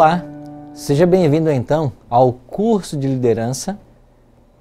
Olá, seja bem-vindo então ao curso de liderança,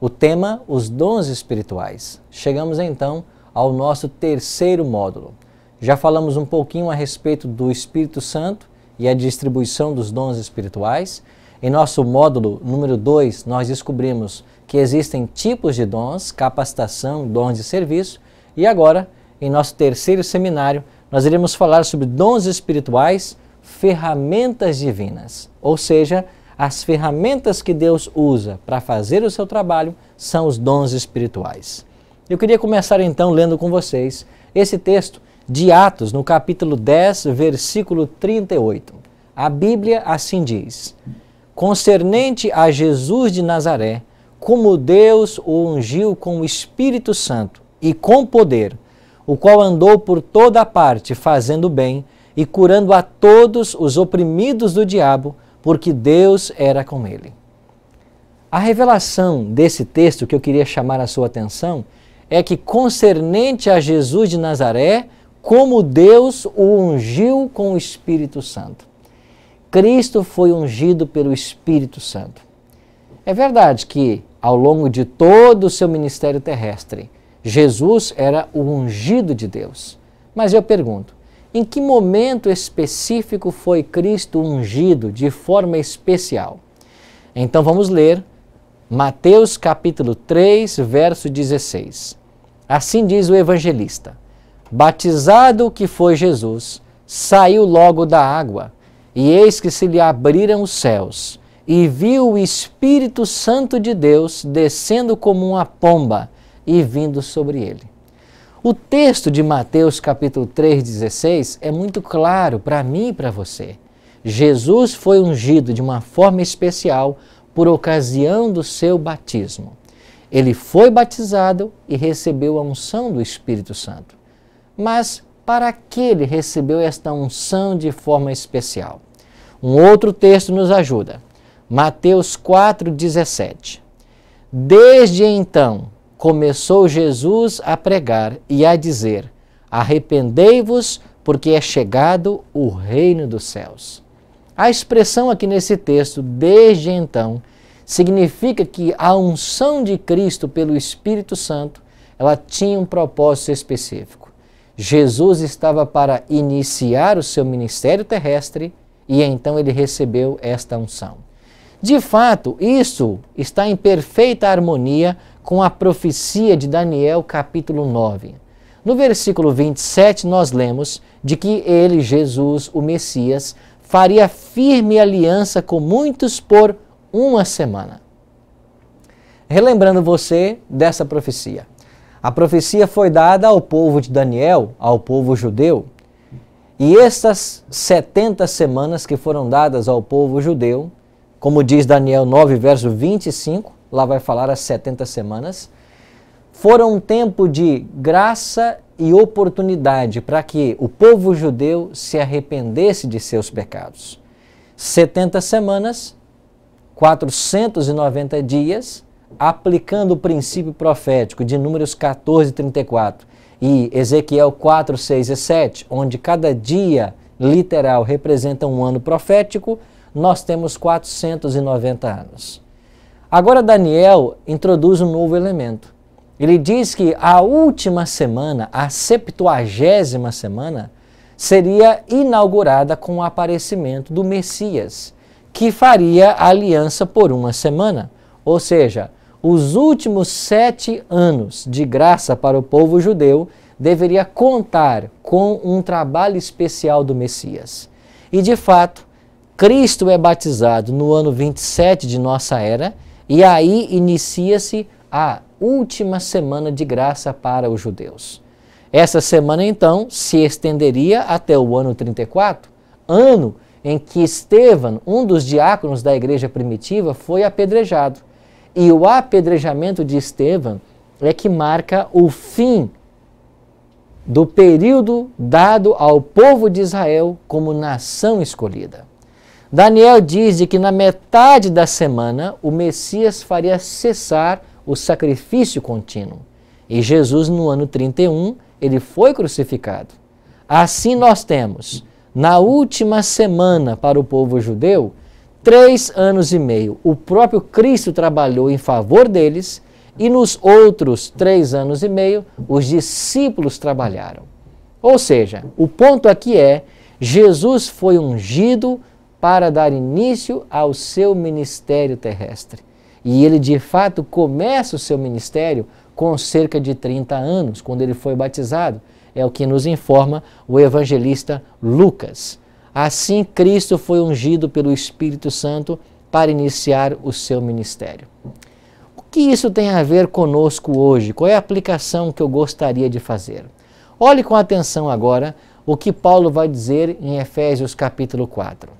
o tema Os Dons Espirituais. Chegamos então ao nosso terceiro módulo. Já falamos um pouquinho a respeito do Espírito Santo e a distribuição dos dons espirituais. Em nosso módulo número 2, nós descobrimos que existem tipos de dons, capacitação, dons de serviço, e agora, em nosso terceiro seminário, nós iremos falar sobre dons espirituais ferramentas divinas. Ou seja, as ferramentas que Deus usa para fazer o seu trabalho são os dons espirituais. Eu queria começar então lendo com vocês esse texto de Atos, no capítulo 10, versículo 38. A Bíblia assim diz: Concernente a Jesus de Nazaré, como Deus o ungiu com o Espírito Santo e com poder, o qual andou por toda parte fazendo bem e curando a todos os oprimidos do diabo, porque Deus era com ele. A revelação desse texto que eu queria chamar a sua atenção é que, concernente a Jesus de Nazaré, como Deus o ungiu com o Espírito Santo. Cristo foi ungido pelo Espírito Santo. É verdade que, ao longo de todo o seu ministério terrestre, Jesus era o ungido de Deus. Mas eu pergunto, em que momento específico foi Cristo ungido de forma especial? Então vamos ler Mateus capítulo 3, verso 16. Assim diz o evangelista: Batizado que foi Jesus, saiu logo da água, e eis que se lhe abriram os céus, e viu o Espírito Santo de Deus descendo como uma pomba e vindo sobre ele. O texto de Mateus capítulo 3,16 é muito claro para mim e para você. Jesus foi ungido de uma forma especial por ocasião do seu batismo. Ele foi batizado e recebeu a unção do Espírito Santo. Mas para que ele recebeu esta unção de forma especial? Um outro texto nos ajuda. Mateus 4,17. Desde então, começou Jesus a pregar e a dizer: Arrependei-vos, porque é chegado o reino dos céus. A expressão aqui nesse texto, desde então, significa que a unção de Cristo pelo Espírito Santo, ela tinha um propósito específico. Jesus estava para iniciar o seu ministério terrestre e então ele recebeu esta unção. De fato, isso está em perfeita harmonia com a profecia de Daniel, capítulo 9. No versículo 27, nós lemos de que ele, Jesus, o Messias, faria firme aliança com muitos por uma semana. Relembrando você dessa profecia. A profecia foi dada ao povo de Daniel, ao povo judeu, e estas 70 semanas que foram dadas ao povo judeu, como diz Daniel 9, verso 25, lá vai falar as 70 semanas, foram um tempo de graça e oportunidade para que o povo judeu se arrependesse de seus pecados. 70 semanas, 490 dias, aplicando o princípio profético de Números 14 34 e Ezequiel 4, 6 e 7, onde cada dia literal representa um ano profético, nós temos 490 anos. Agora Daniel introduz um novo elemento. Ele diz que a última semana, a septuagésima semana, seria inaugurada com o aparecimento do Messias, que faria aliança por uma semana. Ou seja, os últimos sete anos de graça para o povo judeu deveria contar com um trabalho especial do Messias. E de fato, Cristo é batizado no ano 27 de nossa era e aí inicia-se a última semana de graça para os judeus. Essa semana, então, se estenderia até o ano 34, ano em que Estevão, um dos diáconos da igreja primitiva, foi apedrejado. E o apedrejamento de Estevão é que marca o fim do período dado ao povo de Israel como nação escolhida. Daniel diz que na metade da semana o Messias faria cessar o sacrifício contínuo. E Jesus, no ano 31, ele foi crucificado. Assim nós temos, na última semana para o povo judeu, três anos e meio, o próprio Cristo trabalhou em favor deles, e nos outros três anos e meio, os discípulos trabalharam. Ou seja, o ponto aqui é: Jesus foi ungido para dar início ao seu ministério terrestre. E ele de fato começa o seu ministério com cerca de 30 anos, quando ele foi batizado. É o que nos informa o evangelista Lucas. Assim, Cristo foi ungido pelo Espírito Santo para iniciar o seu ministério. O que isso tem a ver conosco hoje? Qual é a aplicação que eu gostaria de fazer? Olhe com atenção agora o que Paulo vai dizer em Efésios capítulo 4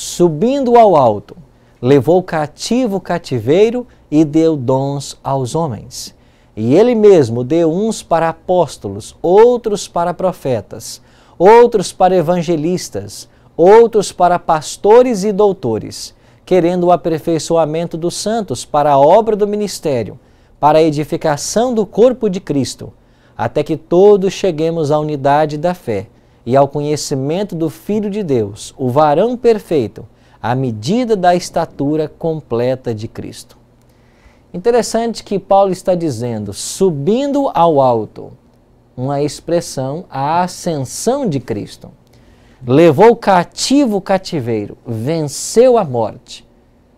subindo ao alto, levou cativo o cativeiro e deu dons aos homens. E ele mesmo deu uns para apóstolos, outros para profetas, outros para evangelistas, outros para pastores e doutores, querendo o aperfeiçoamento dos santos para a obra do ministério, para a edificação do corpo de Cristo, até que todos cheguemos à unidade da fé e ao conhecimento do Filho de Deus, o varão perfeito, à medida da estatura completa de Cristo. Interessante que Paulo está dizendo, subindo ao alto, uma expressão, a ascensão de Cristo. Levou cativo o cativeiro, venceu a morte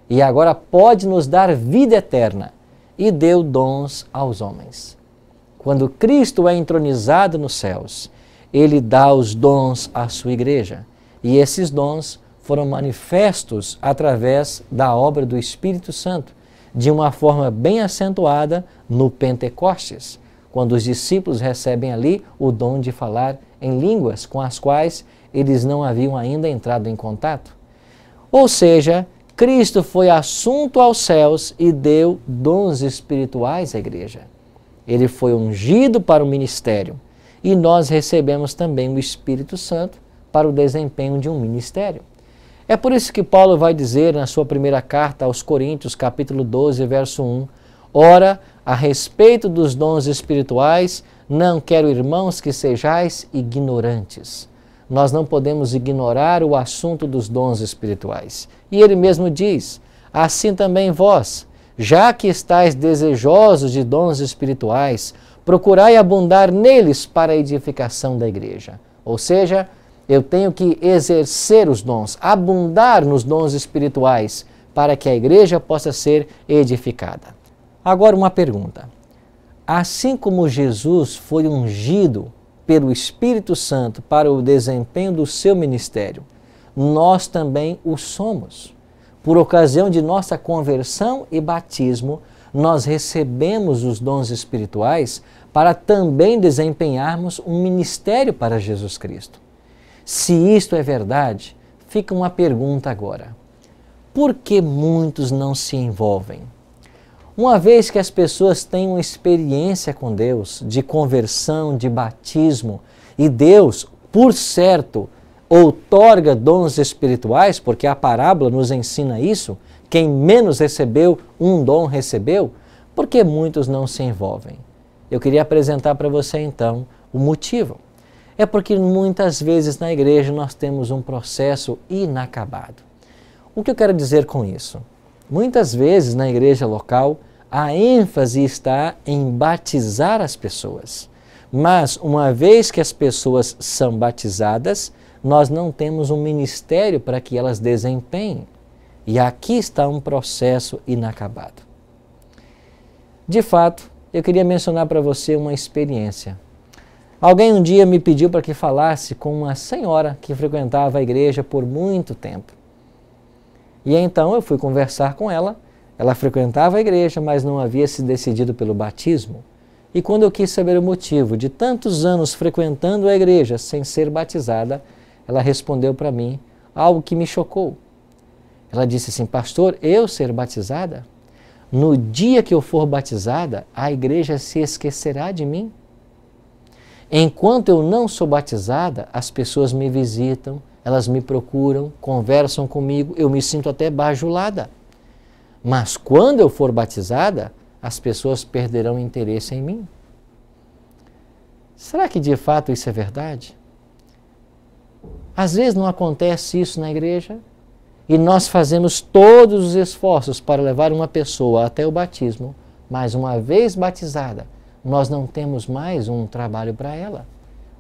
e agora pode nos dar vida eterna e deu dons aos homens. Quando Cristo é entronizado nos céus, ele dá os dons à sua igreja. E esses dons foram manifestos através da obra do Espírito Santo, de uma forma bem acentuada no Pentecostes, quando os discípulos recebem ali o dom de falar em línguas com as quais eles não haviam ainda entrado em contato. Ou seja, Cristo foi assunto aos céus e deu dons espirituais à igreja. Ele foi ungido para o ministério e nós recebemos também o Espírito Santo para o desempenho de um ministério. É por isso que Paulo vai dizer na sua primeira carta aos Coríntios, capítulo 12, verso 1: Ora, a respeito dos dons espirituais, não quero, irmãos, que sejais ignorantes. Nós não podemos ignorar o assunto dos dons espirituais. E ele mesmo diz: Assim também vós, já que estáis desejosos de dons espirituais, procurai abundar neles para a edificação da igreja. Ou seja, eu tenho que exercer os dons, abundar nos dons espirituais, para que a igreja possa ser edificada. Agora, uma pergunta. Assim como Jesus foi ungido pelo Espírito Santo para o desempenho do seu ministério, nós também o somos. Por ocasião de nossa conversão e batismo, nós recebemos os dons espirituais para também desempenharmos um ministério para Jesus Cristo. Se isto é verdade, fica uma pergunta agora. Por que muitos não se envolvem? Uma vez que as pessoas têm uma experiência com Deus, de conversão, de batismo, e Deus, por certo, outorga dons espirituais, porque a parábola nos ensina isso, quem menos recebeu, um dom recebeu, porque muitos não se envolvem. Eu queria apresentar para você então o motivo. É porque muitas vezes na igreja nós temos um processo inacabado. O que eu quero dizer com isso? Muitas vezes na igreja local a ênfase está em batizar as pessoas. Mas uma vez que as pessoas são batizadas, nós não temos um ministério para que elas desempenhem. E aqui está um processo inacabado. De fato, eu queria mencionar para você uma experiência. Alguém um dia me pediu para que falasse com uma senhora que frequentava a igreja por muito tempo. E então eu fui conversar com ela. Ela frequentava a igreja, mas não havia se decidido pelo batismo. E quando eu quis saber o motivo de tantos anos frequentando a igreja sem ser batizada, ela respondeu para mim algo que me chocou. Ela disse assim: Pastor, eu ser batizada? No dia que eu for batizada, a igreja se esquecerá de mim? Enquanto eu não sou batizada, as pessoas me visitam, elas me procuram, conversam comigo, eu me sinto até bajulada. Mas quando eu for batizada, as pessoas perderão interesse em mim. Será que de fato isso é verdade? Às vezes não acontece isso na igreja, e nós fazemos todos os esforços para levar uma pessoa até o batismo, mas uma vez batizada, nós não temos mais um trabalho para ela.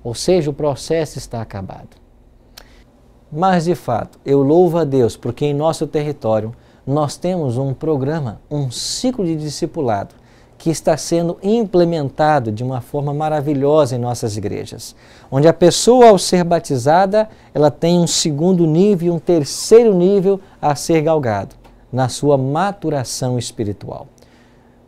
Ou seja, o processo está acabado. Mas de fato, eu louvo a Deus porque em nosso território nós temos um programa, um ciclo de discipulado que está sendo implementado de uma forma maravilhosa em nossas igrejas, onde a pessoa ao ser batizada, ela tem um segundo nível, e um terceiro nível a ser galgado na sua maturação espiritual.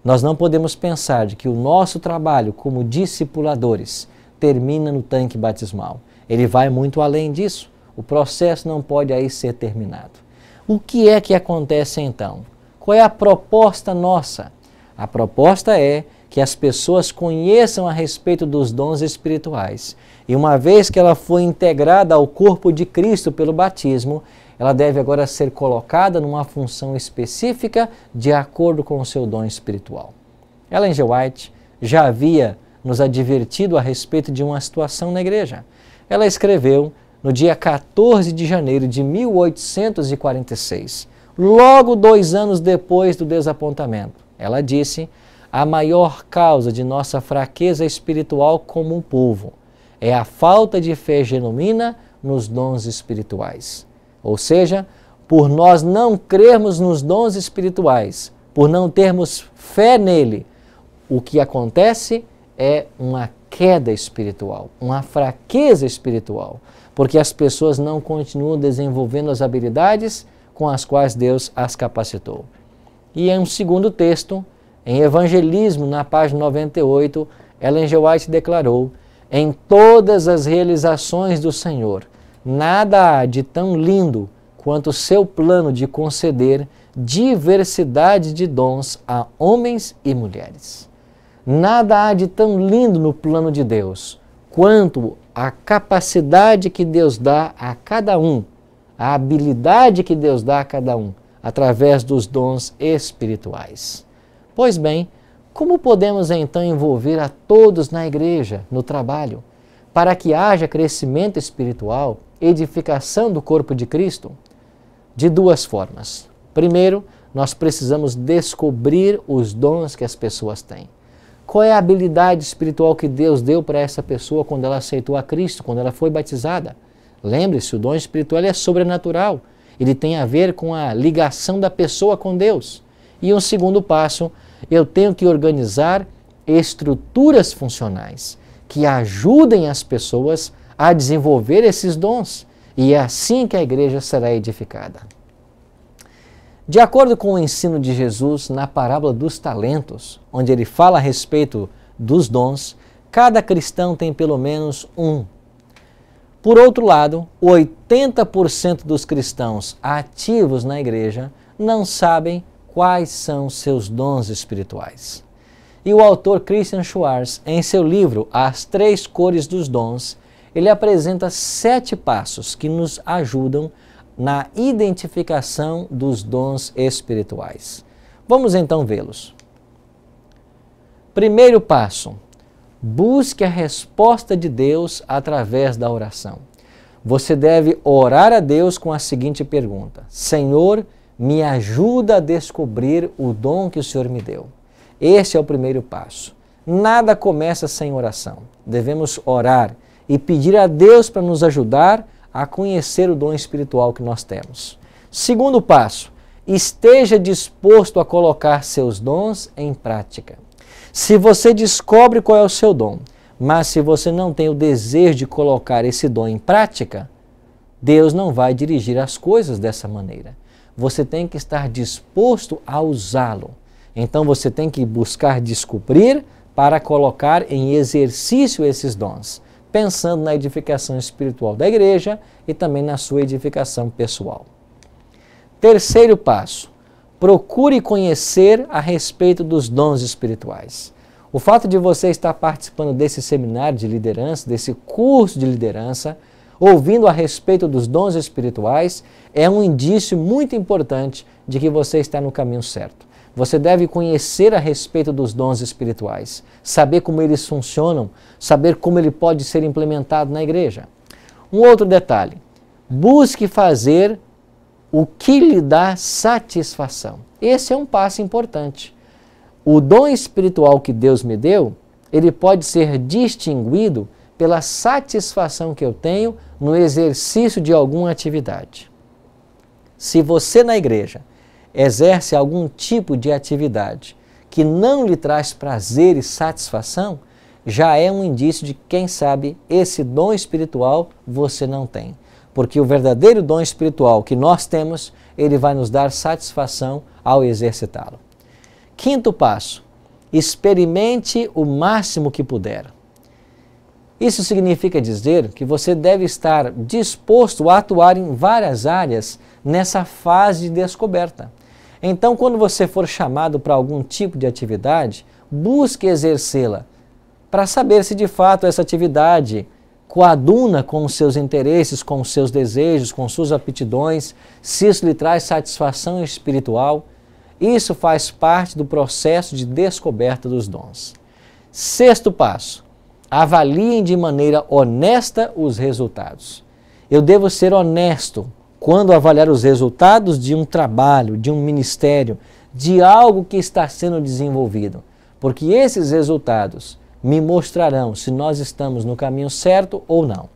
Nós não podemos pensar de que o nosso trabalho como discipuladores termina no tanque batismal. Ele vai muito além disso. O processo não pode aí ser terminado. O que é que acontece então? Qual é a proposta nossa? A proposta é que as pessoas conheçam a respeito dos dons espirituais. E uma vez que ela foi integrada ao corpo de Cristo pelo batismo, ela deve agora ser colocada numa função específica de acordo com o seu dom espiritual. Ellen G. White já havia nos advertido a respeito de uma situação na igreja. Ela escreveu no dia 14 de janeiro de 1846, logo dois anos depois do desapontamento. Ela disse: a maior causa de nossa fraqueza espiritual como um povo é a falta de fé genuína nos dons espirituais. Ou seja, por nós não crermos nos dons espirituais, por não termos fé nele, o que acontece é uma queda espiritual, uma fraqueza espiritual, porque as pessoas não continuam desenvolvendo as habilidades com as quais Deus as capacitou. E em um segundo texto, em Evangelismo, na página 98, Ellen G. White declarou: Em todas as realizações do Senhor, nada há de tão lindo quanto o seu plano de conceder diversidade de dons a homens e mulheres. Nada há de tão lindo no plano de Deus quanto a capacidade que Deus dá a cada um, a habilidade que Deus dá a cada um através dos dons espirituais. Pois bem, como podemos então envolver a todos na igreja, no trabalho, para que haja crescimento espiritual, edificação do corpo de Cristo? De duas formas. Primeiro, nós precisamos descobrir os dons que as pessoas têm. Qual é a habilidade espiritual que Deus deu para essa pessoa quando ela aceitou a Cristo, quando ela foi batizada? Lembre-se, o dom espiritual é sobrenatural ele tem a ver com a ligação da pessoa com Deus. E um segundo passo, eu tenho que organizar estruturas funcionais que ajudem as pessoas a desenvolver esses dons. E é assim que a igreja será edificada. De acordo com o ensino de Jesus na parábola dos talentos, onde ele fala a respeito dos dons, cada cristão tem pelo menos um por outro lado, 80% dos cristãos ativos na igreja não sabem quais são seus dons espirituais. E o autor Christian Schwarz, em seu livro As Três Cores dos Dons, ele apresenta sete passos que nos ajudam na identificação dos dons espirituais. Vamos então vê-los. Primeiro passo: Busque a resposta de Deus através da oração. Você deve orar a Deus com a seguinte pergunta: Senhor, me ajuda a descobrir o dom que o Senhor me deu. Esse é o primeiro passo. Nada começa sem oração. Devemos orar e pedir a Deus para nos ajudar a conhecer o dom espiritual que nós temos. Segundo passo, esteja disposto a colocar seus dons em prática. Se você descobre qual é o seu dom, mas se você não tem o desejo de colocar esse dom em prática, Deus não vai dirigir as coisas dessa maneira. Você tem que estar disposto a usá-lo. Então você tem que buscar descobrir para colocar em exercício esses dons, pensando na edificação espiritual da igreja e também na sua edificação pessoal. Terceiro passo: procure conhecer a respeito dos dons espirituais. O fato de você estar participando desse seminário de liderança, desse curso de liderança, ouvindo a respeito dos dons espirituais, é um indício muito importante de que você está no caminho certo. Você deve conhecer a respeito dos dons espirituais, saber como eles funcionam, saber como ele pode ser implementado na igreja. Um outro detalhe: busque fazer o que lhe dá satisfação. Esse é um passo importante. O dom espiritual que Deus me deu, ele pode ser distinguido pela satisfação que eu tenho no exercício de alguma atividade. Se você na igreja exerce algum tipo de atividade que não lhe traz prazer e satisfação, já é um indício de quem sabe esse dom espiritual você não tem porque o verdadeiro dom espiritual que nós temos, ele vai nos dar satisfação ao exercitá-lo. Quinto passo: experimente o máximo que puder. Isso significa dizer que você deve estar disposto a atuar em várias áreas nessa fase de descoberta. Então, quando você for chamado para algum tipo de atividade, busque exercê-la para saber se de fato essa atividade coaduna com os seus interesses, com os seus desejos, com suas aptidões, se isso lhe traz satisfação espiritual, isso faz parte do processo de descoberta dos dons. Sexto passo: avaliem de maneira honesta os resultados. Eu devo ser honesto quando avaliar os resultados de um trabalho, de um ministério, de algo que está sendo desenvolvido, porque esses resultados me mostrarão se nós estamos no caminho certo ou não.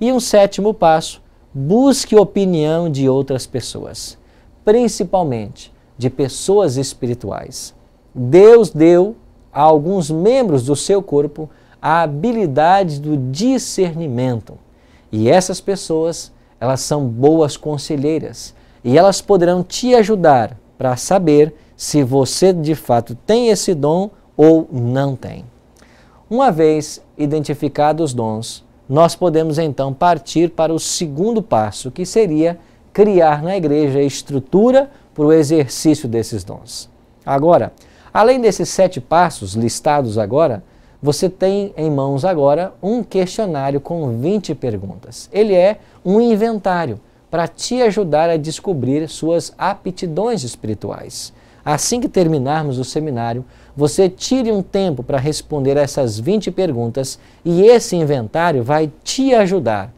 E um sétimo passo, busque opinião de outras pessoas, principalmente de pessoas espirituais. Deus deu a alguns membros do seu corpo a habilidade do discernimento. E essas pessoas, elas são boas conselheiras e elas poderão te ajudar para saber se você de fato tem esse dom ou não tem. Uma vez identificados os dons, nós podemos então partir para o segundo passo, que seria criar na igreja estrutura para o exercício desses dons. Agora, além desses sete passos listados agora, você tem em mãos agora um questionário com 20 perguntas. Ele é um inventário para te ajudar a descobrir suas aptidões espirituais. Assim que terminarmos o seminário, você tire um tempo para responder essas 20 perguntas e esse inventário vai te ajudar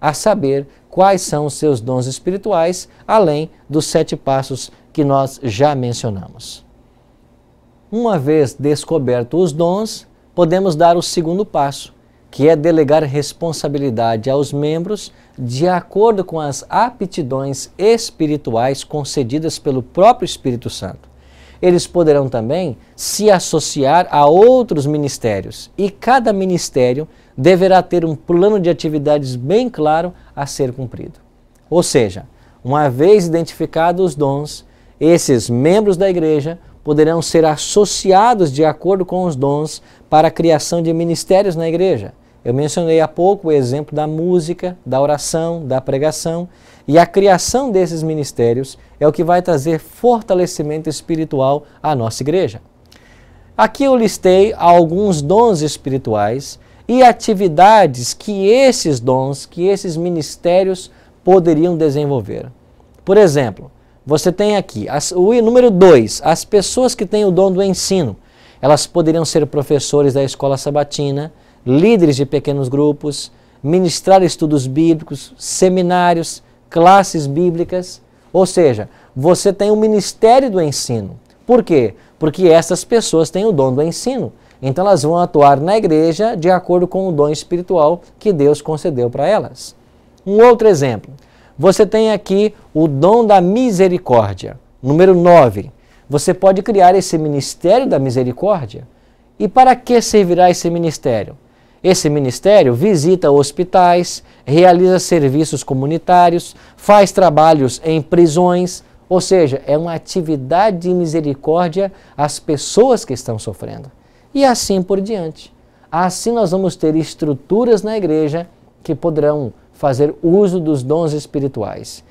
a saber quais são os seus dons espirituais, além dos sete passos que nós já mencionamos. Uma vez descobertos os dons, podemos dar o segundo passo, que é delegar responsabilidade aos membros de acordo com as aptidões espirituais concedidas pelo próprio Espírito Santo eles poderão também se associar a outros ministérios e cada ministério deverá ter um plano de atividades bem claro a ser cumprido. Ou seja, uma vez identificados os dons, esses membros da igreja poderão ser associados de acordo com os dons para a criação de ministérios na igreja. Eu mencionei há pouco o exemplo da música, da oração, da pregação, e a criação desses ministérios é o que vai trazer fortalecimento espiritual à nossa igreja. Aqui eu listei alguns dons espirituais e atividades que esses dons, que esses ministérios poderiam desenvolver. Por exemplo, você tem aqui as, o número 2, as pessoas que têm o dom do ensino. Elas poderiam ser professores da escola sabatina, líderes de pequenos grupos, ministrar estudos bíblicos, seminários, classes bíblicas. Ou seja, você tem o um ministério do ensino. Por quê? Porque essas pessoas têm o dom do ensino. Então elas vão atuar na igreja de acordo com o dom espiritual que Deus concedeu para elas. Um outro exemplo. Você tem aqui o dom da misericórdia. Número 9. Você pode criar esse ministério da misericórdia. E para que servirá esse ministério? Esse ministério visita hospitais, realiza serviços comunitários, faz trabalhos em prisões, ou seja, é uma atividade de misericórdia às pessoas que estão sofrendo. E assim por diante. Assim nós vamos ter estruturas na igreja que poderão fazer uso dos dons espirituais.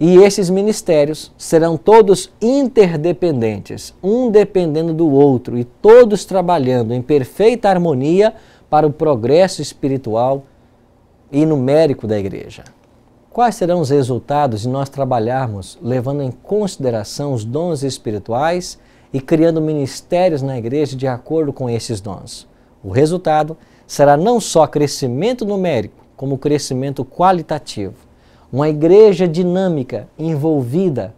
E esses ministérios serão todos interdependentes, um dependendo do outro e todos trabalhando em perfeita harmonia para o progresso espiritual e numérico da igreja. Quais serão os resultados de nós trabalharmos levando em consideração os dons espirituais e criando ministérios na igreja de acordo com esses dons? O resultado será não só crescimento numérico, como crescimento qualitativo. Uma igreja dinâmica, envolvida,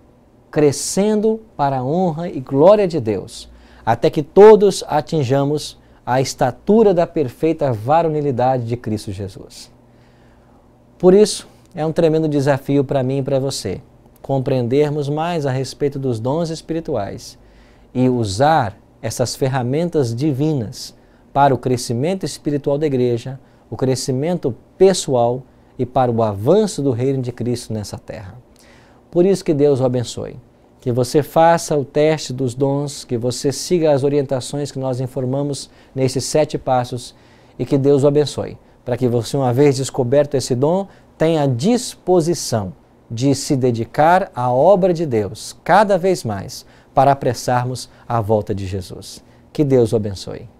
crescendo para a honra e glória de Deus, até que todos atinjamos a estatura da perfeita varonilidade de Cristo Jesus. Por isso, é um tremendo desafio para mim e para você compreendermos mais a respeito dos dons espirituais e usar essas ferramentas divinas para o crescimento espiritual da igreja, o crescimento pessoal e para o avanço do reino de Cristo nessa terra. Por isso que Deus o abençoe que você faça o teste dos dons, que você siga as orientações que nós informamos nesses sete passos e que Deus o abençoe, para que você, uma vez descoberto esse dom, tenha disposição de se dedicar à obra de Deus cada vez mais para apressarmos a volta de Jesus. Que Deus o abençoe.